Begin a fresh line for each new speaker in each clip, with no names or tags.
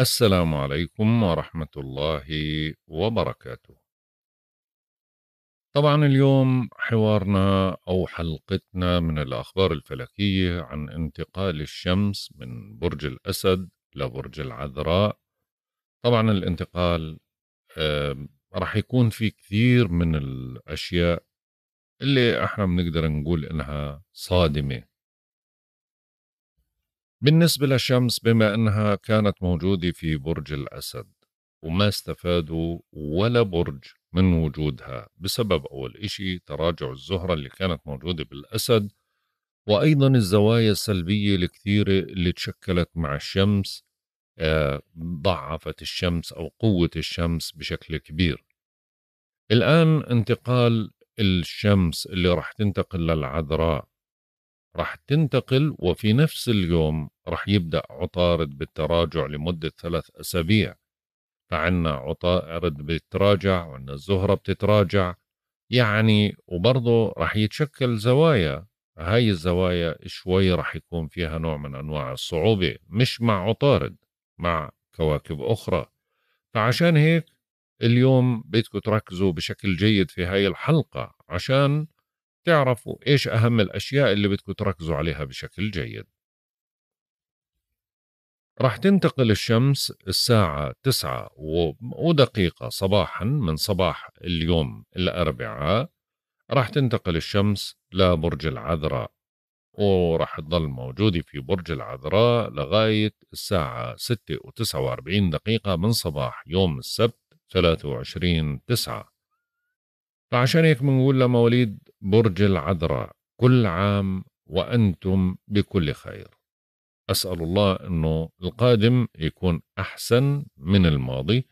السلام عليكم ورحمة الله وبركاته. طبعا اليوم حوارنا أو حلقتنا من الأخبار الفلكية عن انتقال الشمس من برج الأسد لبرج العذراء. طبعا الانتقال رح راح يكون في كثير من الأشياء اللي احنا بنقدر نقول انها صادمة بالنسبة للشمس بما أنها كانت موجودة في برج الأسد وما استفادوا ولا برج من وجودها بسبب أول إشي تراجع الزهرة اللي كانت موجودة بالأسد وأيضا الزوايا السلبية الكثيرة اللي تشكلت مع الشمس آه، ضعفت الشمس أو قوة الشمس بشكل كبير الآن انتقال الشمس اللي راح تنتقل للعذراء راح تنتقل وفي نفس اليوم راح يبدأ عطارد بالتراجع لمدة ثلاث أسابيع فعنا عطارد بتراجع وعنا الزهرة بتتراجع يعني وبرضه راح يتشكل زوايا هاي الزوايا شوي راح يكون فيها نوع من أنواع الصعوبة مش مع عطارد مع كواكب أخرى فعشان هيك اليوم بدكم تركزوا بشكل جيد في هاي الحلقة عشان تعرفوا إيش أهم الأشياء اللي بدكم تركزوا عليها بشكل جيد رح تنتقل الشمس الساعة تسعة ودقيقة صباحا من صباح اليوم الأربعاء راح تنتقل الشمس لبرج العذراء وراح تضل موجودة في برج العذراء لغاية الساعة ستة وتسعة واربعين دقيقة من صباح يوم السبت ثلاثة وعشرين تسعة فعشان هيك بنقول لمواليد برج العذراء كل عام وأنتم بكل خير أسأل الله أنه القادم يكون أحسن من الماضي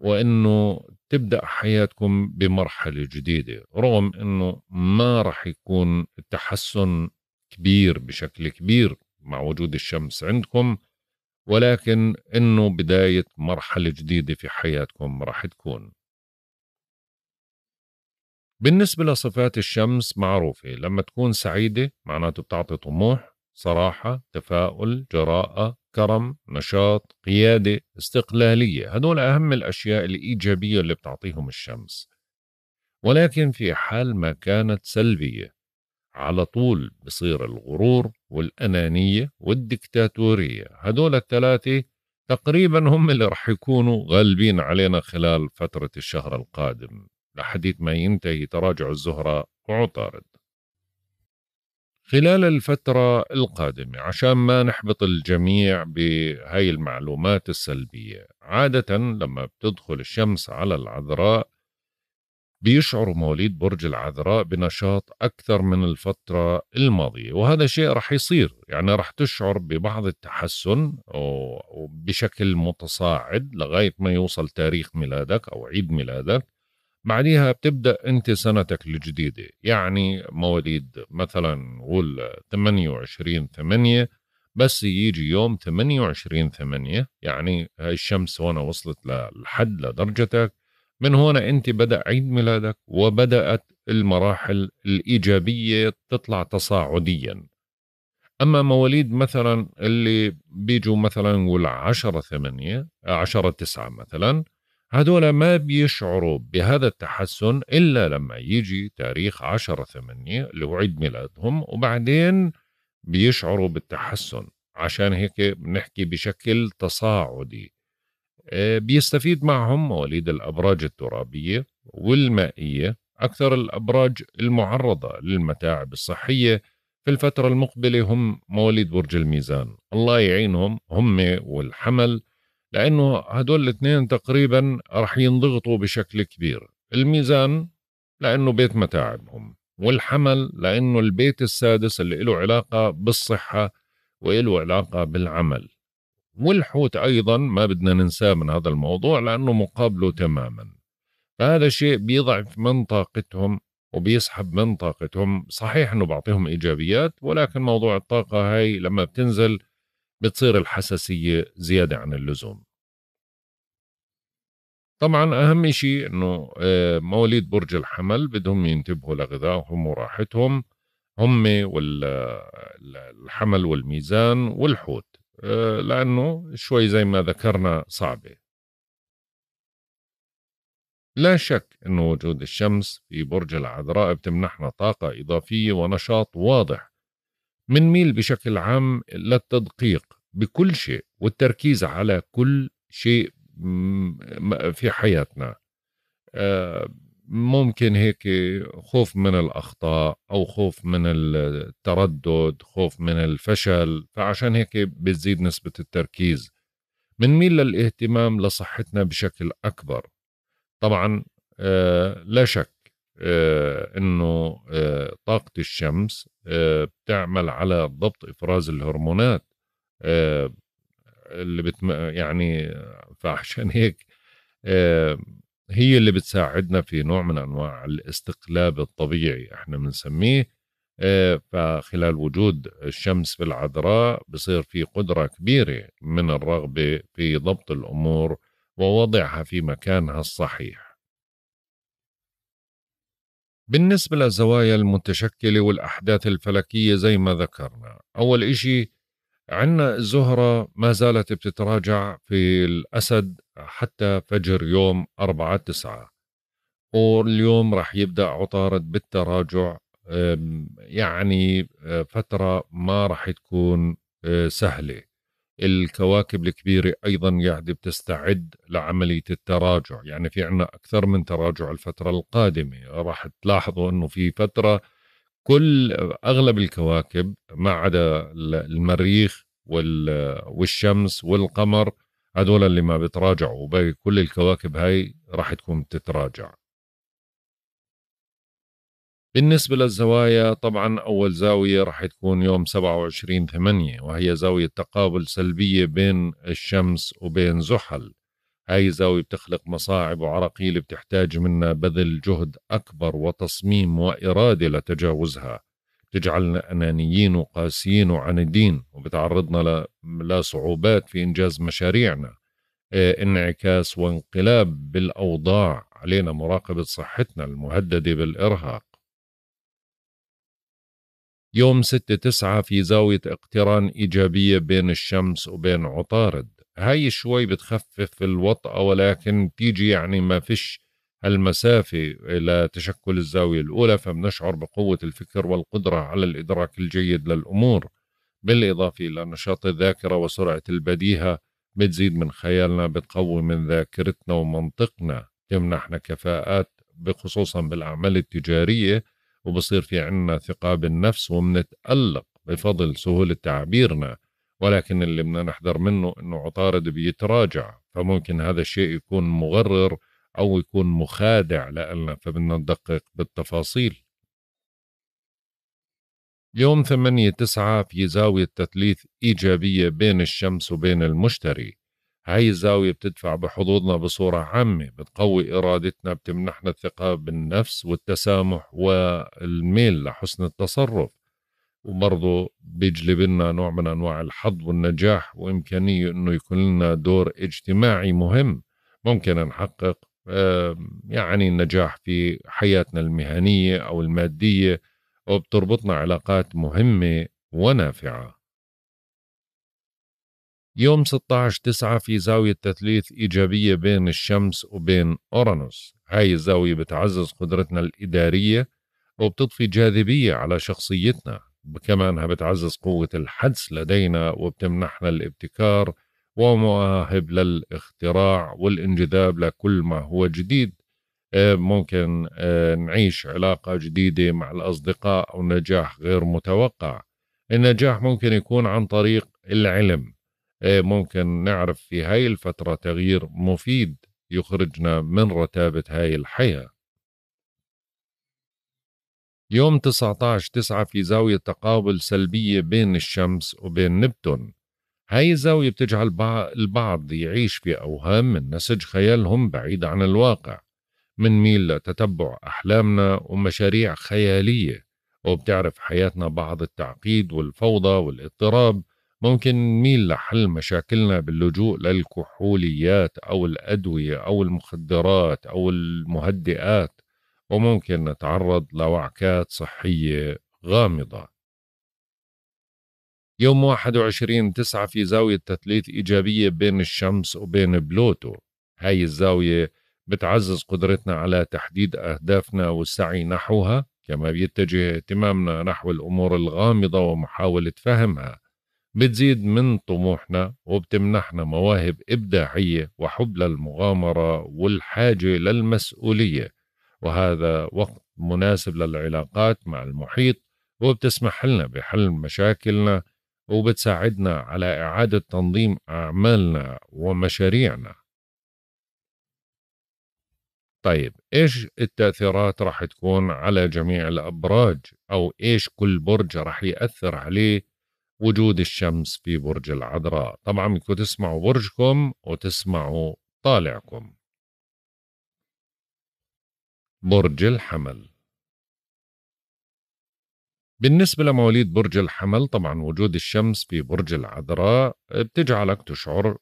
وأنه تبدأ حياتكم بمرحلة جديدة رغم أنه ما رح يكون التحسن كبير بشكل كبير مع وجود الشمس عندكم ولكن أنه بداية مرحلة جديدة في حياتكم رح تكون بالنسبة لصفات الشمس معروفة لما تكون سعيدة معناته بتعطي طموح صراحة تفاؤل جراءة كرم نشاط قيادة استقلالية هدول أهم الأشياء الإيجابية اللي بتعطيهم الشمس ولكن في حال ما كانت سلبية على طول بصير الغرور والأنانية والدكتاتورية هدول الثلاثة تقريبا هم اللي رح يكونوا غالبين علينا خلال فترة الشهر القادم لحديث ما ينتهي تراجع الزهرة وعطارد خلال الفترة القادمة عشان ما نحبط الجميع بهاي المعلومات السلبية عادة لما بتدخل الشمس على العذراء بيشعر مواليد برج العذراء بنشاط أكثر من الفترة الماضية وهذا شيء رح يصير يعني رح تشعر ببعض التحسن وبشكل متصاعد لغاية ما يوصل تاريخ ميلادك أو عيد ميلادك معنيها بتبدا انت سنتك الجديده يعني مواليد مثلا نقول 28 8 بس يجي يوم 28 8 يعني هاي الشمس هون وصلت لحد لدرجتك من هون انت بدا عيد ميلادك وبدات المراحل الايجابيه تطلع تصاعديا اما مواليد مثلا اللي بيجوا مثلا نقول 10 8 10 9 مثلا هذول ما بيشعروا بهذا التحسن إلا لما يجي تاريخ 10 8 اللي هو عيد ميلادهم وبعدين بيشعروا بالتحسن عشان هيك بنحكي بشكل تصاعدي آه، بيستفيد معهم مواليد الأبراج الترابية والمائية أكثر الأبراج المعرضة للمتاعب الصحية في الفترة المقبلة هم مواليد برج الميزان الله يعينهم هم والحمل لانه هدول الاثنين تقريبا رح ينضغطوا بشكل كبير الميزان لانه بيت متاعبهم والحمل لانه البيت السادس اللي له علاقه بالصحه وله علاقه بالعمل والحوت ايضا ما بدنا ننساه من هذا الموضوع لانه مقابله تماما فهذا شيء بيضعف من طاقتهم وبيسحب من طاقتهم صحيح انه بعطيهم ايجابيات ولكن موضوع الطاقه هاي لما بتنزل بتصير الحساسية زيادة عن اللزوم طبعا أهم شيء أنه آه، مواليد برج الحمل بدهم ينتبهوا لغذائهم وراحتهم هم والحمل والميزان والحوت آه، لأنه شوي زي ما ذكرنا صعبة لا شك أن وجود الشمس في برج العذراء بتمنحنا طاقة إضافية ونشاط واضح منميل بشكل عام للتدقيق بكل شيء والتركيز على كل شيء في حياتنا آه، ممكن هيك خوف من الأخطاء أو خوف من التردد خوف من الفشل فعشان هيك بتزيد نسبة التركيز منميل للاهتمام لصحتنا بشكل أكبر طبعا آه، لا شك آه، انه آه، طاقه الشمس آه، بتعمل على ضبط افراز الهرمونات اللي بتم يعني فعشان هيك هي اللي بتساعدنا في نوع من انواع الاستقلاب الطبيعي احنا بنسميه فخلال وجود الشمس في العذراء بصير في قدرة كبيرة من الرغبة في ضبط الأمور ووضعها في مكانها الصحيح بالنسبة للزوايا المتشكلة والأحداث الفلكية زي ما ذكرنا أول إشي عنا الزهرة ما زالت بتتراجع في الأسد حتى فجر يوم أربعة تسعة واليوم رح يبدأ عطارد بالتراجع يعني آه، فترة ما رح تكون آه، سهلة الكواكب الكبيرة أيضا قاعدة بتستعد لعملية التراجع يعني في عنا أكثر من تراجع الفترة القادمة راح تلاحظوا أنه في فترة كل أغلب الكواكب ما عدا المريخ والشمس والقمر هذول اللي ما بتراجعوا وباقي كل الكواكب هاي راح تكون تتراجع بالنسبة للزوايا طبعا أول زاوية راح تكون يوم 27 8 وهي زاوية تقابل سلبية بين الشمس وبين زحل هاي زاوية بتخلق مصاعب وعراقيل بتحتاج منا بذل جهد أكبر وتصميم وإرادة لتجاوزها بتجعلنا أنانيين وقاسيين وعنيدين وبتعرضنا لصعوبات في إنجاز مشاريعنا آه، انعكاس وانقلاب بالأوضاع علينا مراقبة صحتنا المهددة بالإرهاق يوم 6 9 في زاوية اقتران إيجابية بين الشمس وبين عطارد هاي شوي بتخفف الوطأة ولكن بتيجي يعني ما فيش المسافة إلى تشكل الزاوية الأولى فبنشعر بقوة الفكر والقدرة على الإدراك الجيد للأمور بالإضافة إلى نشاط الذاكرة وسرعة البديهة بتزيد من خيالنا بتقوي من ذاكرتنا ومنطقنا تمنحنا كفاءات بخصوصا بالأعمال التجارية وبصير في عنا ثقة بالنفس وبنتألق بفضل سهولة تعبيرنا ولكن اللي بدنا نحذر منه انه عطارد بيتراجع فممكن هذا الشيء يكون مغرر او يكون مخادع لنا فبدنا ندقق بالتفاصيل يوم 8 9 في زاوية تثليث إيجابية بين الشمس وبين المشتري هاي الزاوية بتدفع بحظوظنا بصورة عامة بتقوي إرادتنا بتمنحنا الثقة بالنفس والتسامح والميل لحسن التصرف وبرضه بيجلب لنا نوع من أنواع الحظ والنجاح وإمكانية أنه يكون لنا دور اجتماعي مهم ممكن نحقق يعني النجاح في حياتنا المهنية أو المادية وبتربطنا علاقات مهمة ونافعه يوم 16 9 في زاوية تثليث إيجابية بين الشمس وبين أورانوس هاي الزاوية بتعزز قدرتنا الإدارية وبتضفي جاذبية على شخصيتنا كمانها بتعزز قوة الحدس لدينا وبتمنحنا الابتكار ومواهب للاختراع والانجذاب لكل ما هو جديد آه، ممكن آه، نعيش علاقة جديدة مع الأصدقاء أو نجاح غير متوقع النجاح ممكن يكون عن طريق العلم إيه، ممكن نعرف في هاي الفترة تغيير مفيد يخرجنا من رتابة هاي الحياة يوم 19 9 في زاوية تقابل سلبية بين الشمس وبين نبتون هاي الزاوية بتجعل البعض يعيش في أوهام من نسج خيالهم بعيد عن الواقع منميل لتتبع أحلامنا ومشاريع خيالية وبتعرف حياتنا بعض التعقيد والفوضى والاضطراب ممكن نميل لحل مشاكلنا باللجوء للكحوليات أو الأدوية أو المخدرات أو المهدئات وممكن نتعرض لوعكات صحية غامضة يوم 21 تسعة في زاوية تثليث إيجابية بين الشمس وبين بلوتو هاي الزاوية بتعزز قدرتنا على تحديد أهدافنا والسعي نحوها كما بيتجه اهتمامنا نحو الأمور الغامضة ومحاولة فهمها بتزيد من طموحنا وبتمنحنا مواهب إبداعية وحب للمغامرة والحاجة للمسؤولية وهذا وقت مناسب للعلاقات مع المحيط وبتسمح لنا بحل مشاكلنا وبتساعدنا على إعادة تنظيم أعمالنا ومشاريعنا طيب ايش التأثيرات راح تكون على جميع الأبراج أو ايش كل برج راح يأثر عليه وجود الشمس في برج العذراء طبعا بدكم تسمعوا برجكم وتسمعوا طالعكم برج الحمل بالنسبة لمواليد برج الحمل طبعا وجود الشمس في برج العذراء بتجعلك تشعر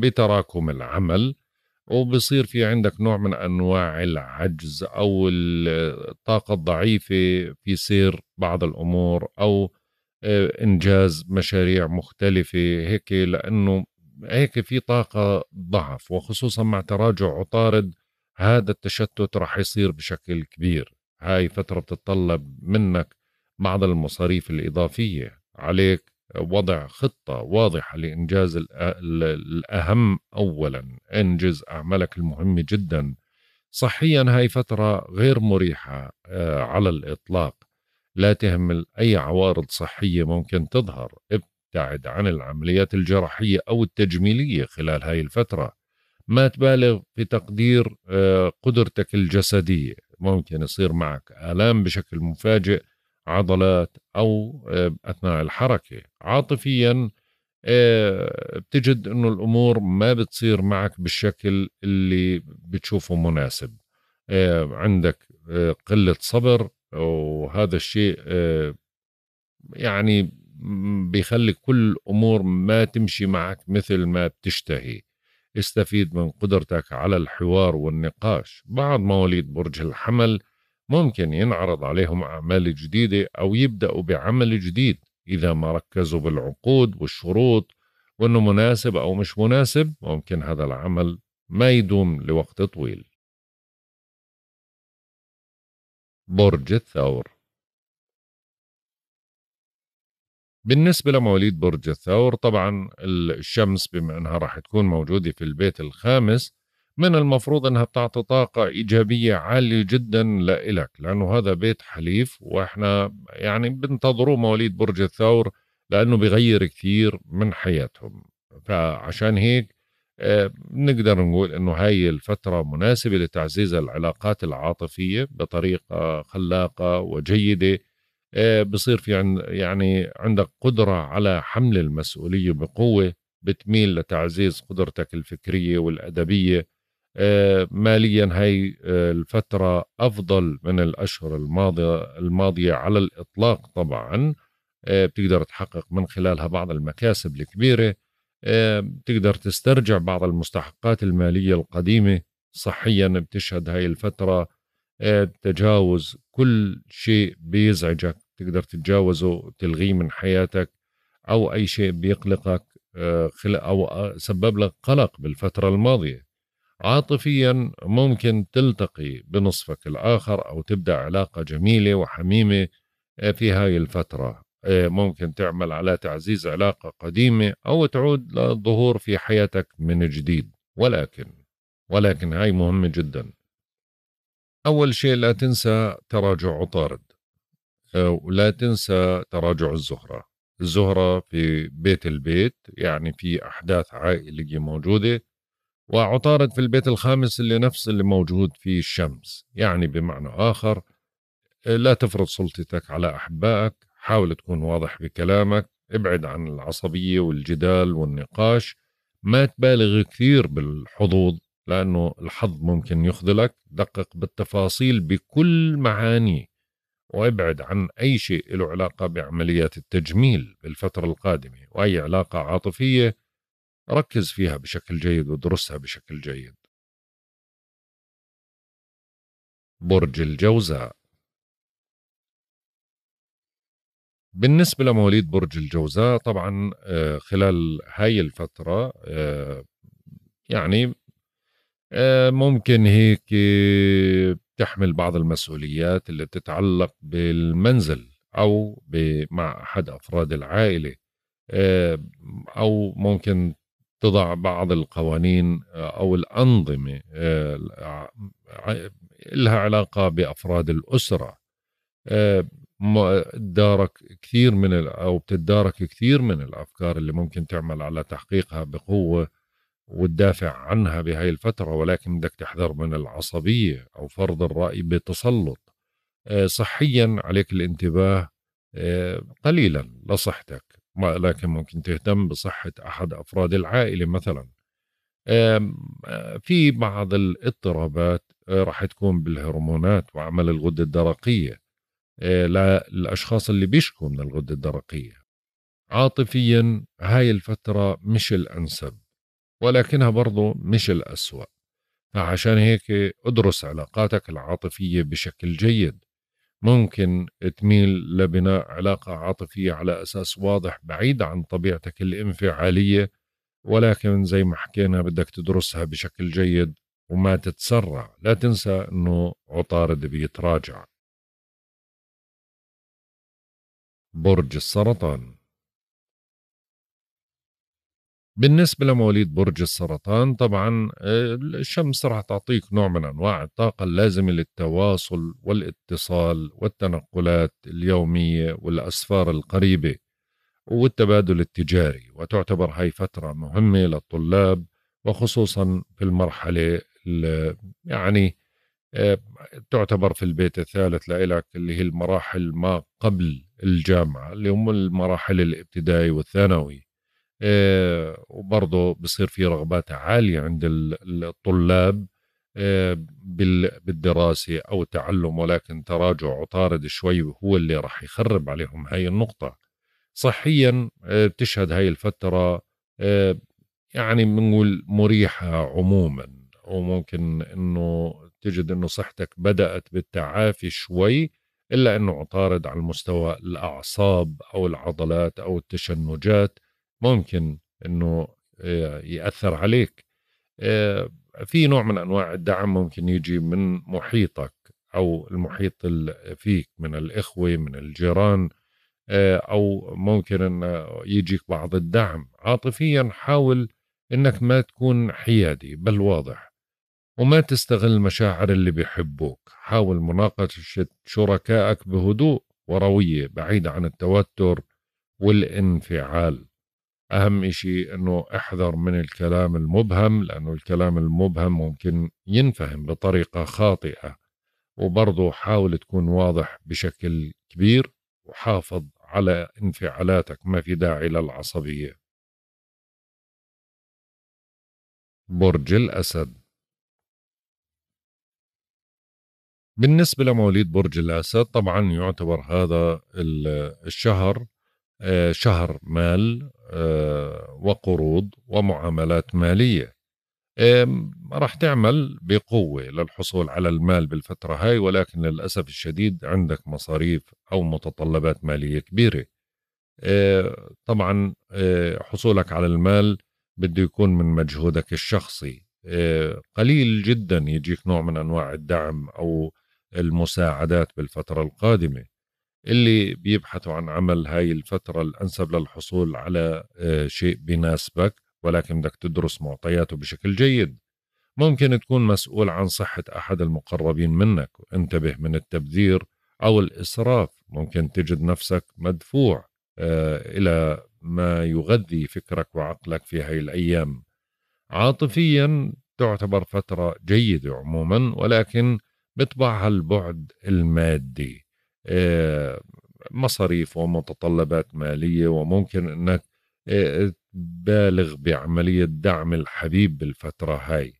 بتراكم العمل وبصير في عندك نوع من أنواع العجز أو الطاقة الضعيفة في سير بعض الأمور أو آه، انجاز مشاريع مختلفه هيك لانه هيك في طاقه ضعف وخصوصا مع تراجع عطارد هذا التشتت راح يصير بشكل كبير هاي فتره بتتطلب منك بعض المصاريف الاضافيه عليك وضع خطه واضحه لانجاز الاهم اولا انجز اعمالك المهمه جدا صحيا هاي فتره غير مريحه آه، على الاطلاق لا تهمل أي عوارض صحية ممكن تظهر ابتعد عن العمليات الجراحية أو التجميلية خلال هاي الفترة ما تبالغ في تقدير آه، قدرتك الجسدية ممكن يصير معك آلام بشكل مفاجئ عضلات أو آه، أثناء الحركة عاطفيا آه، بتجد أنه الأمور ما بتصير معك بالشكل اللي بتشوفه مناسب عندك قلة صبر وهذا الشيء آه، يعني بيخلي كل امور ما تمشي معك مثل ما بتشتهي استفيد من قدرتك على الحوار والنقاش بعض مواليد برج الحمل ممكن ينعرض عليهم اعمال جديده او يبداوا بعمل جديد اذا ما ركزوا بالعقود والشروط وانه مناسب او مش مناسب ممكن هذا العمل ما يدوم لوقت طويل برج الثور بالنسبة لمواليد برج الثور طبعا الشمس بما أنها راح تكون موجودة في البيت الخامس من المفروض أنها بتعطي طاقة إيجابية عالية جدا لإلك لأنه هذا بيت حليف وإحنا يعني بنتظروا مواليد برج الثور لأنه بيغير كثير من حياتهم فعشان هيك آه، نقدر نقول انه هاي الفتره مناسبه لتعزيز العلاقات العاطفيه بطريقه خلاقه وجيده آه، بصير في يعني عندك قدره على حمل المسؤوليه بقوه بتميل لتعزيز قدرتك الفكريه والادبيه آه، ماليا هاي الفتره افضل من الاشهر الماضيه الماضيه على الاطلاق طبعا بتقدر تحقق من خلالها بعض المكاسب الكبيره آه، تقدر تسترجع بعض المستحقات المالية القديمة صحيا بتشهد هاي الفترة آه، تجاوز كل شيء بيزعجك تقدر تتجاوزه تلغيه من حياتك أو أي شيء بيقلقك آه، أو سبب لك قلق بالفترة الماضية عاطفيا ممكن تلتقي بنصفك الآخر أو تبدأ علاقة جميلة وحميمة في هاي الفترة آه، ممكن تعمل على تعزيز علاقة قديمة أو تعود للظهور في حياتك من جديد ولكن ولكن هاي مهمة جدا أول شيء لا تنسى تراجع عطارد آه، ولا تنسى تراجع الزهرة الزهرة في بيت البيت يعني في أحداث عائلية موجودة وعطارد في البيت الخامس اللي نفس اللي موجود فيه الشمس يعني بمعنى آخر آه، لا تفرض سلطتك على أحبائك حاول تكون واضح بكلامك ابعد عن العصبية والجدال والنقاش ما تبالغ كثير بالحظوظ لأنه الحظ ممكن يخذلك دقق بالتفاصيل بكل معانيه وابعد عن أي شيء له علاقة بعمليات التجميل بالفترة القادمة وأي علاقة عاطفية ركز فيها بشكل جيد ودرسها بشكل جيد برج الجوزاء بالنسبة لمواليد برج الجوزاء طبعا آه، خلال هاي الفترة آه، يعني آه، ممكن هيك تحمل بعض المسؤوليات اللي بتتعلق بالمنزل أو مع أحد أفراد العائلة أو ممكن تضع بعض القوانين أو الأنظمة لها علاقة بأفراد الأسرة دارك كثير من او بتدارك كثير من الافكار اللي ممكن تعمل على تحقيقها بقوه وتدافع عنها بهاي الفتره ولكن بدك تحذر من العصبيه او فرض الراي بتسلط آه، صحيا عليك الانتباه آه، قليلا لصحتك لكن ممكن تهتم بصحه احد افراد العائله مثلا آه، في بعض الاضطرابات راح تكون بالهرمونات وعمل الغده الدرقيه آه، للاشخاص اللي بيشكوا من الغده الدرقيه عاطفيا هاي الفتره مش الانسب ولكنها برضه مش الاسوا فعشان هيك ادرس علاقاتك العاطفيه بشكل جيد ممكن تميل لبناء علاقه عاطفيه على اساس واضح بعيد عن طبيعتك الانفعاليه ولكن زي ما حكينا بدك تدرسها بشكل جيد وما تتسرع لا تنسى انه عطارد بيتراجع برج السرطان بالنسبة لمواليد برج السرطان طبعا آه، الشمس راح تعطيك نوع من أنواع الطاقة اللازمة للتواصل والاتصال والتنقلات اليومية والأسفار القريبة والتبادل التجاري وتعتبر هاي فترة مهمة للطلاب وخصوصا في المرحلة يعني آه، تعتبر في البيت الثالث لإلك اللي هي المراحل ما قبل الجامعة اللي هم المراحل الابتدائي والثانوي آه، وبرضه بصير في رغبات عالية عند الطلاب آه، بالدراسة أو التعلم ولكن تراجع عطارد شوي هو اللي راح يخرب عليهم هاي النقطة صحيا بتشهد هاي الفترة يعني بنقول مريحة عموما وممكن انه تجد انه صحتك بدات بالتعافي شوي الا انه عطارد على المستوى الاعصاب او العضلات او التشنجات ممكن انه آه، ياثر عليك آه، في نوع من انواع الدعم ممكن يجي من محيطك او المحيط فيك من الاخوه من الجيران آه، او ممكن ان يجيك بعض الدعم عاطفيا حاول انك ما تكون حيادي بل واضح وما تستغل المشاعر اللي بيحبوك حاول مناقشة شركائك بهدوء وروية بعيدة عن التوتر والانفعال أهم إشي أنه احذر من الكلام المبهم لأنه الكلام المبهم ممكن ينفهم بطريقة خاطئة وبرضه حاول تكون واضح بشكل كبير وحافظ على انفعالاتك ما في داعي للعصبية برج الأسد بالنسبة لمواليد برج الأسد طبعا يعتبر هذا الشهر آه، شهر مال آه، وقروض ومعاملات مالية راح تعمل بقوة للحصول على المال بالفترة هاي ولكن للأسف الشديد عندك مصاريف أو متطلبات مالية كبيرة آه، طبعا حصولك على المال بده يكون من مجهودك الشخصي قليل جدا يجيك نوع من انواع الدعم او المساعدات بالفترة القادمة اللي بيبحثوا عن عمل هاي الفترة الأنسب للحصول على آه، شيء بيناسبك ولكن بدك تدرس معطياته بشكل جيد ممكن تكون مسؤول عن صحة أحد المقربين منك وانتبه من التبذير أو الإسراف ممكن تجد نفسك مدفوع آه، إلى ما يغذي فكرك وعقلك في هاي الأيام عاطفيا تعتبر فترة جيدة عموما ولكن بيطبع هالبعد المادي آه، مصاريف ومتطلبات مالية وممكن أنك آه، تبالغ بعملية دعم الحبيب بالفترة هاي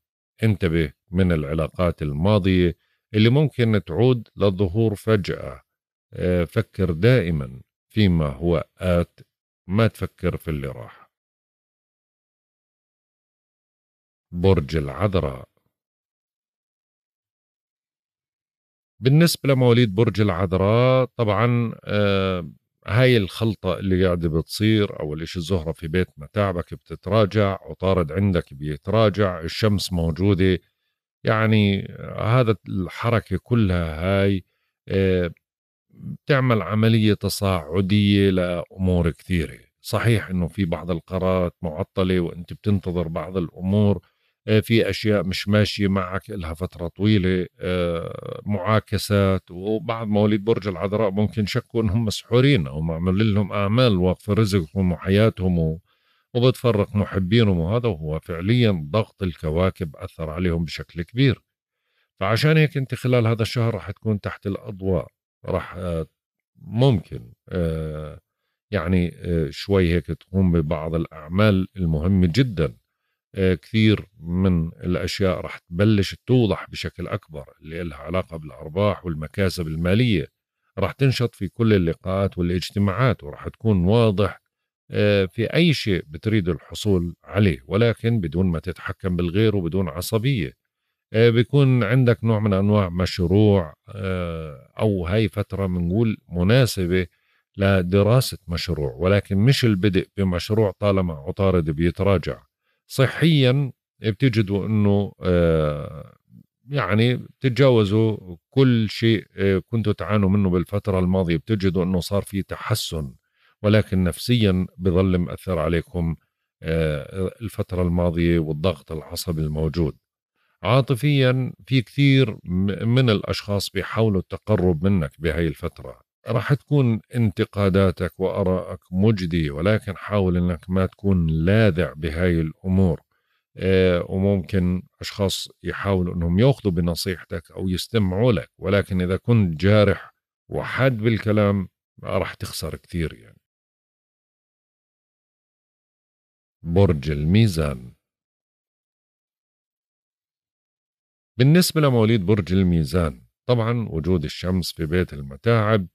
انتبه من العلاقات الماضية اللي ممكن تعود للظهور فجأة آه، فكر دائما فيما هو آت ما تفكر في اللي راح برج العذراء بالنسبه لمواليد برج العذراء طبعا آه، هاي الخلطة اللي قاعدة بتصير أول إشي الزهرة في بيت متاعبك بتتراجع عطارد عندك بيتراجع الشمس موجودة يعني آه، هذا الحركة كلها هاي آه، بتعمل عملية تصاعدية لأمور كثيرة صحيح انه في بعض القرارات معطله وانت بتنتظر بعض الامور في اشياء مش ماشيه معك لها فتره طويله آه، معاكسات وبعض مواليد برج العذراء ممكن شكوا انهم مسحورين او معمول لهم اعمال واقفه رزقهم وحياتهم وبتفرق محبينهم وهذا وهو فعليا ضغط الكواكب اثر عليهم بشكل كبير فعشان هيك انت خلال هذا الشهر راح تكون تحت الاضواء راح آه، ممكن آه، يعني شوي هيك تقوم ببعض الاعمال المهمه جدا آه، كثير من الاشياء رح تبلش توضح بشكل اكبر اللي لها علاقه بالارباح والمكاسب الماليه رح تنشط في كل اللقاءات والاجتماعات ورح تكون واضح آه، في اي شيء بتريد الحصول عليه ولكن بدون ما تتحكم بالغير وبدون عصبيه آه، بيكون عندك نوع من انواع مشروع او هاي فتره بنقول مناسبه لدراسه مشروع ولكن مش البدء بمشروع طالما عطارد بيتراجع صحيا بتجدوا انه آه، يعني بتتجاوزوا كل شيء آه، كنتوا تعانوا منه بالفترة الماضية بتجدوا انه صار في تحسن ولكن نفسيا بظل مأثر عليكم آه، الفترة الماضية والضغط العصبي الموجود عاطفيا في كثير من الأشخاص بيحاولوا التقرب منك بهاي الفترة راح تكون انتقاداتك وارائك مجدية ولكن حاول انك ما تكون لاذع بهاي الامور آه، وممكن اشخاص يحاولوا انهم ياخذوا بنصيحتك او يستمعوا لك ولكن اذا كنت جارح وحاد بالكلام راح تخسر كثير يعني برج الميزان بالنسبة لمواليد برج الميزان طبعا وجود الشمس في بيت المتاعب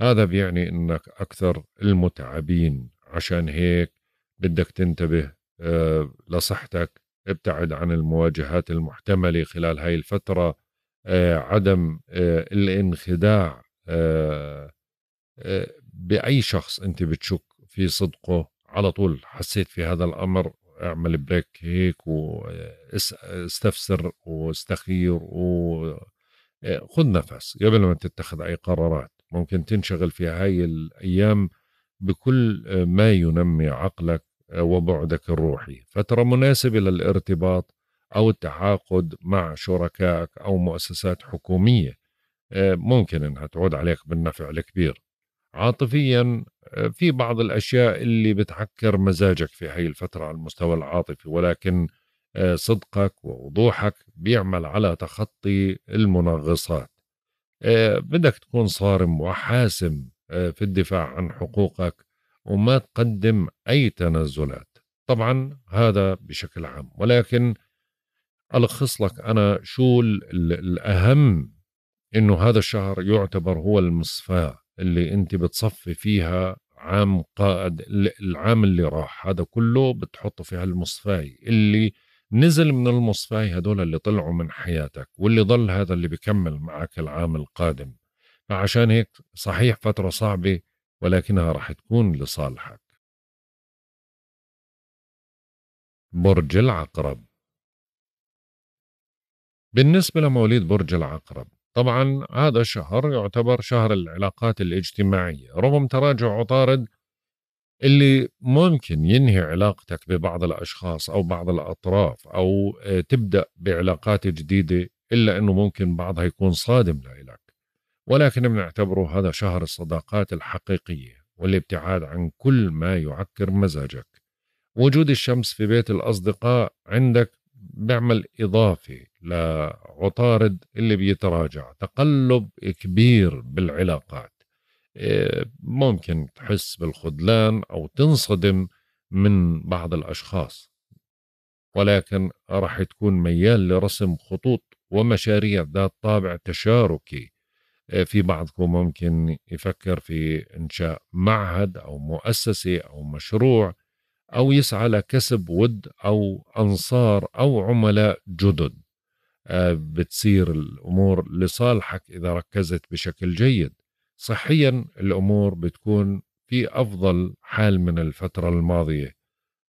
هذا بيعني انك اكثر المتعبين عشان هيك بدك تنتبه آه، لصحتك ابتعد عن المواجهات المحتمله خلال هاي الفتره آه، عدم آه، الانخداع باي شخص انت بتشك في صدقه على طول حسيت في هذا الامر اعمل بريك هيك واستفسر واستخير وخذ نفس قبل ما تتخذ اي قرارات ممكن تنشغل في هاي الأيام بكل آه، ما ينمي عقلك آه، وبعدك الروحي فترة مناسبة للارتباط أو التعاقد مع شركائك أو مؤسسات حكومية آه، ممكن أنها تعود عليك بالنفع الكبير عاطفيا في بعض الأشياء اللي بتعكر مزاجك في هاي الفترة على المستوى العاطفي ولكن صدقك ووضوحك بيعمل على تخطي المنغصات آه، بدك تكون صارم وحاسم آه، في الدفاع عن حقوقك وما تقدم أي تنازلات طبعا هذا بشكل عام ولكن ألخص لك أنا شو الأهم إنه هذا الشهر يعتبر هو المصفاة اللي أنت بتصفي فيها عام قائد العام اللي راح هذا كله بتحطه في هالمصفاي اللي نزل من المصفاي هدول اللي طلعوا من حياتك واللي ضل هذا اللي بكمل معك العام القادم فعشان هيك صحيح فترة صعبة ولكنها رح تكون لصالحك برج العقرب بالنسبة لمواليد برج العقرب طبعا هذا الشهر يعتبر شهر العلاقات الاجتماعية رغم تراجع عطارد اللي ممكن ينهي علاقتك ببعض الاشخاص او بعض الاطراف او آه، تبدا بعلاقات جديده الا انه ممكن بعضها يكون صادم لإلك ولكن بنعتبره هذا شهر الصداقات الحقيقيه والابتعاد عن كل ما يعكر مزاجك وجود الشمس في بيت الاصدقاء عندك بيعمل اضافه لعطارد اللي بيتراجع تقلب كبير بالعلاقات آه، ممكن تحس بالخذلان او تنصدم من بعض الاشخاص ولكن راح تكون ميال لرسم خطوط ومشاريع ذات طابع تشاركي آه، في بعضكم ممكن يفكر في انشاء معهد او مؤسسه او مشروع او يسعى لكسب ود او انصار او عملاء جدد آه، بتصير الامور لصالحك اذا ركزت بشكل جيد صحيا الامور بتكون في افضل حال من الفتره الماضيه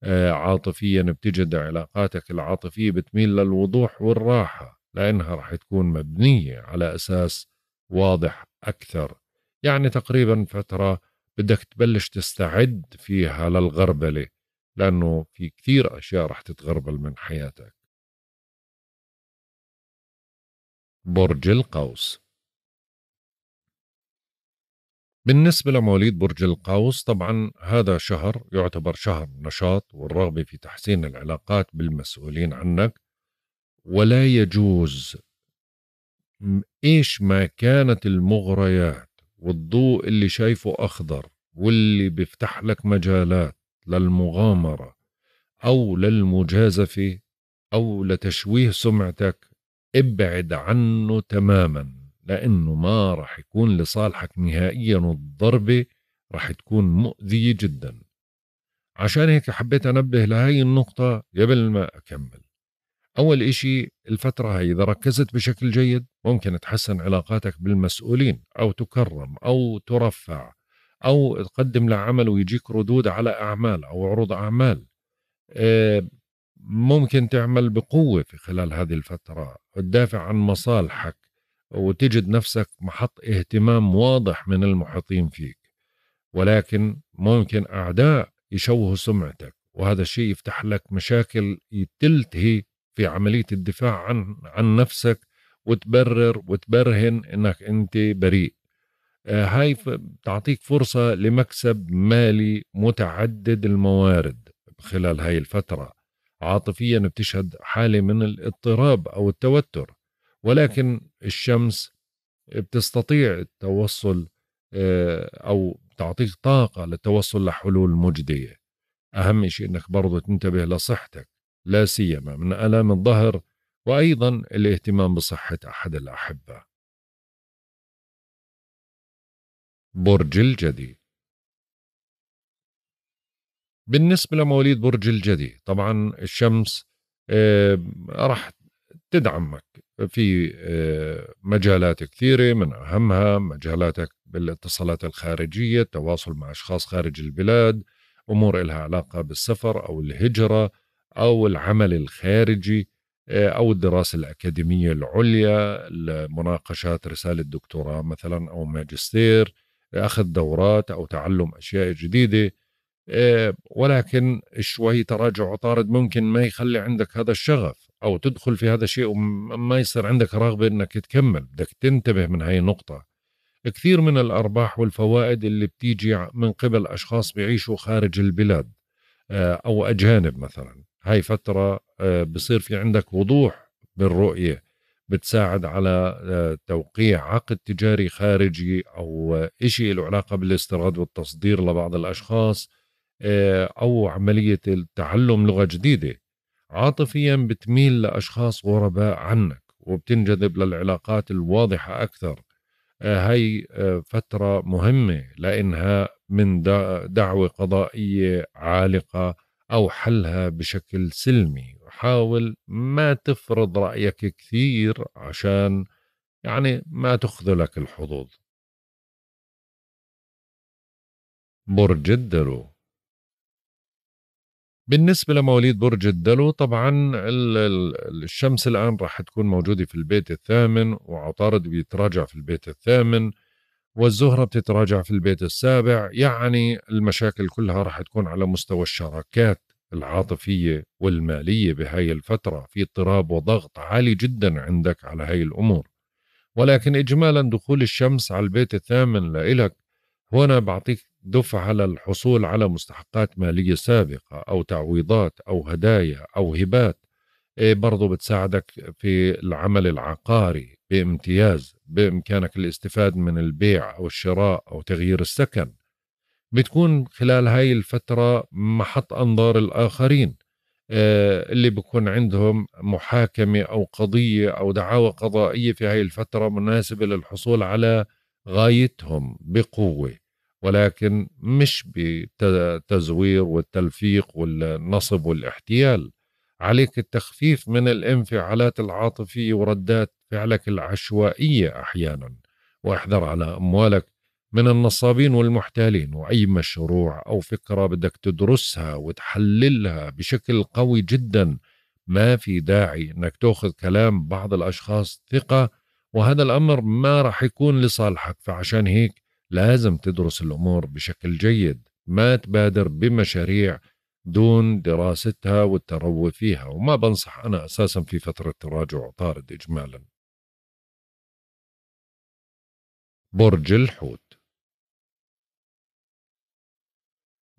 آه، عاطفيا بتجد علاقاتك العاطفيه بتميل للوضوح والراحه لانها رح تكون مبنيه على اساس واضح اكثر يعني تقريبا فتره بدك تبلش تستعد فيها للغربله لانه في كثير اشياء رح تتغربل من حياتك برج القوس بالنسبة لمواليد برج القوس طبعا هذا شهر يعتبر شهر النشاط والرغبة في تحسين العلاقات بالمسؤولين عنك ولا يجوز ايش ما كانت المغريات والضوء اللي شايفه اخضر واللي بيفتح لك مجالات للمغامرة او للمجازفة او لتشويه سمعتك ابعد عنه تماما لأنه ما راح يكون لصالحك نهائيا والضربة راح تكون مؤذية جدا عشان هيك حبيت أنبه لهي النقطة قبل ما أكمل أول إشي الفترة هاي إذا ركزت بشكل جيد ممكن تحسن علاقاتك بالمسؤولين أو تكرم أو ترفع أو تقدم لعمل ويجيك ردود على أعمال أو عروض أعمال آه، ممكن تعمل بقوة في خلال هذه الفترة وتدافع عن مصالحك وتجد نفسك محط اهتمام واضح من المحيطين فيك ولكن ممكن أعداء يشوهوا سمعتك وهذا الشيء يفتح لك مشاكل تلتهي في عملية الدفاع عن, عن نفسك وتبرر وتبرهن أنك أنت بريء آه، هاي بتعطيك فرصة لمكسب مالي متعدد الموارد خلال هاي الفترة عاطفيا بتشهد حالة من الاضطراب أو التوتر ولكن الشمس بتستطيع التوصل آه، أو تعطيك طاقة للتوصل لحلول مجدية أهم شيء أنك برضو تنتبه لصحتك لا سيما من ألام الظهر وأيضا الاهتمام بصحة أحد الأحبة برج الجدي بالنسبة لمواليد برج الجدي طبعا الشمس آه، راح تدعمك في آه، مجالات كثيرة من أهمها مجالاتك بالاتصالات الخارجية التواصل مع أشخاص خارج البلاد أمور إلها علاقة بالسفر أو الهجرة أو العمل الخارجي آه، أو الدراسة الأكاديمية العليا المناقشات رسالة دكتوراه مثلا أو ماجستير أخذ دورات أو تعلم أشياء جديدة آه، ولكن شوي تراجع وطارد ممكن ما يخلي عندك هذا الشغف او تدخل في هذا الشيء وما يصير عندك رغبه انك تكمل بدك تنتبه من هاي النقطه كثير من الارباح والفوائد اللي بتيجي من قبل اشخاص بيعيشوا خارج البلاد آه، او اجانب مثلا هاي فتره آه، بصير في عندك وضوح بالرؤيه بتساعد على آه، توقيع عقد تجاري خارجي او شيء له علاقه بالاستيراد والتصدير لبعض الاشخاص او عمليه تعلم لغه جديده عاطفيا بتميل لأشخاص غرباء عنك وبتنجذب للعلاقات الواضحة أكثر آه، هاي آه، فترة مهمة لإنها من دعوة قضائية عالقة أو حلها بشكل سلمي حاول ما تفرض رأيك كثير عشان يعني ما تخذلك الحظوظ برج الدلو بالنسبة لمواليد برج الدلو طبعا الشمس الآن راح تكون موجودة في البيت الثامن وعطارد بيتراجع في البيت الثامن والزهرة بتتراجع في البيت السابع يعني المشاكل كلها راح تكون على مستوى الشراكات العاطفية والمالية بهاي الفترة في اضطراب وضغط عالي جدا عندك على هاي الأمور ولكن إجمالا دخول الشمس على البيت الثامن لإلك هنا بعطيك دفع على الحصول على مستحقات مالية سابقة أو تعويضات أو هدايا أو هبات إيه، برضو بتساعدك في العمل العقاري بامتياز بإمكانك الاستفادة من البيع أو الشراء أو تغيير السكن بتكون خلال هاي الفترة محط أنظار الآخرين إيه، اللي بكون عندهم محاكمة أو قضية أو دعاوى قضائية في هاي الفترة مناسبة للحصول على غايتهم بقوة ولكن مش بالتزوير والتلفيق والنصب والاحتيال عليك التخفيف من الانفعالات العاطفية وردات فعلك العشوائية أحيانا واحذر على أموالك من النصابين والمحتالين وأي مشروع أو فكرة بدك تدرسها وتحللها بشكل قوي جدا ما في داعي أنك تأخذ كلام بعض الأشخاص ثقة وهذا الأمر ما راح يكون لصالحك فعشان هيك لازم تدرس الأمور بشكل جيد ما تبادر بمشاريع دون دراستها والتروي فيها وما بنصح أنا أساسا في فترة تراجع طارد إجمالا برج الحوت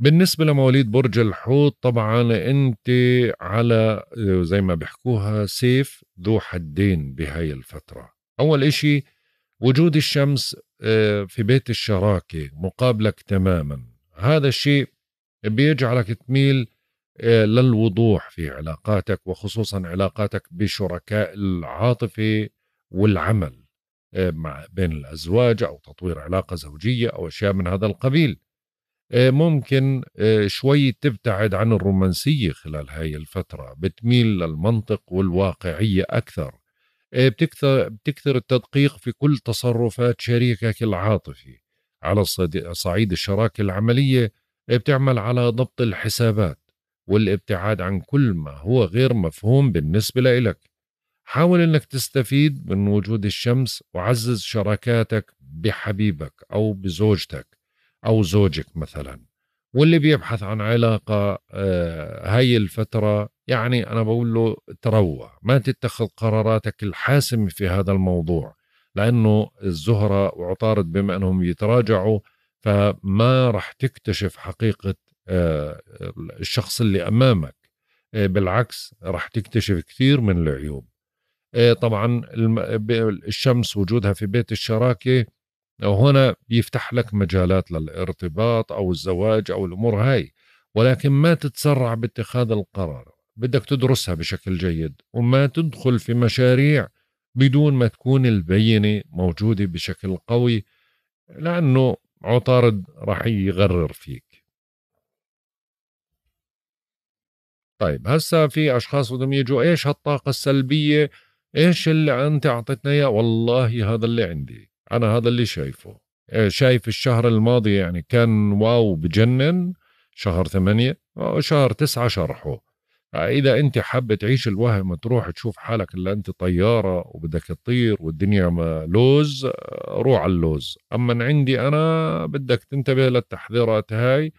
بالنسبة لمواليد برج الحوت طبعا انت على زي ما بيحكوها سيف ذو حدين بهاي الفترة اول اشي وجود الشمس آه، في بيت الشراكة مقابلك تماما هذا الشيء بيجعلك تميل آه، للوضوح في علاقاتك وخصوصا علاقاتك بشركاء العاطفة والعمل آه، مع بين الأزواج أو تطوير علاقة زوجية أو أشياء من هذا القبيل ممكن شوي تبتعد عن الرومانسية خلال هاي الفترة بتميل للمنطق والواقعية أكثر آه، بتكثر بتكثر التدقيق في كل تصرفات شريكك العاطفي على صعيد الشراكه العمليه آه، بتعمل على ضبط الحسابات والابتعاد عن كل ما هو غير مفهوم بالنسبه لإلك حاول انك تستفيد من وجود الشمس وعزز شراكاتك بحبيبك او بزوجتك او زوجك مثلا واللي بيبحث عن علاقة آه، هاي الفترة يعني أنا بقول له تروع ما تتخذ قراراتك الحاسمة في هذا الموضوع لأنه الزهرة وعطارد بما أنهم يتراجعوا فما راح تكتشف حقيقة آه، الشخص اللي أمامك آه، بالعكس راح تكتشف كثير من العيوب طبعا الشمس وجودها في بيت الشراكة وهنا بيفتح لك مجالات للارتباط او الزواج او الامور هاي ولكن ما تتسرع باتخاذ القرار بدك تدرسها بشكل جيد وما تدخل في مشاريع بدون ما تكون البينة موجودة بشكل قوي لأنه عطارد راح يغرر فيك طيب هسا في أشخاص بدهم يجوا إيش هالطاقة السلبية إيش اللي أنت أعطيتنا إياه والله هذا اللي عندي أنا هذا اللي شايفه آه، شايف الشهر الماضي يعني كان واو بجنن شهر ثمانية آه، شهر تسعة شرحه آه، إذا أنت حابة تعيش الوهم تروح تشوف حالك اللي أنت طيارة وبدك تطير والدنيا ما لوز روح على اللوز أما عندي أنا بدك تنتبه للتحذيرات هاي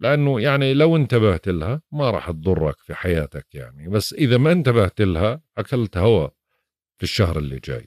لأنه يعني لو انتبهت لها ما راح تضرك في حياتك يعني بس إذا ما انتبهت لها أكلت هوا في الشهر اللي جاي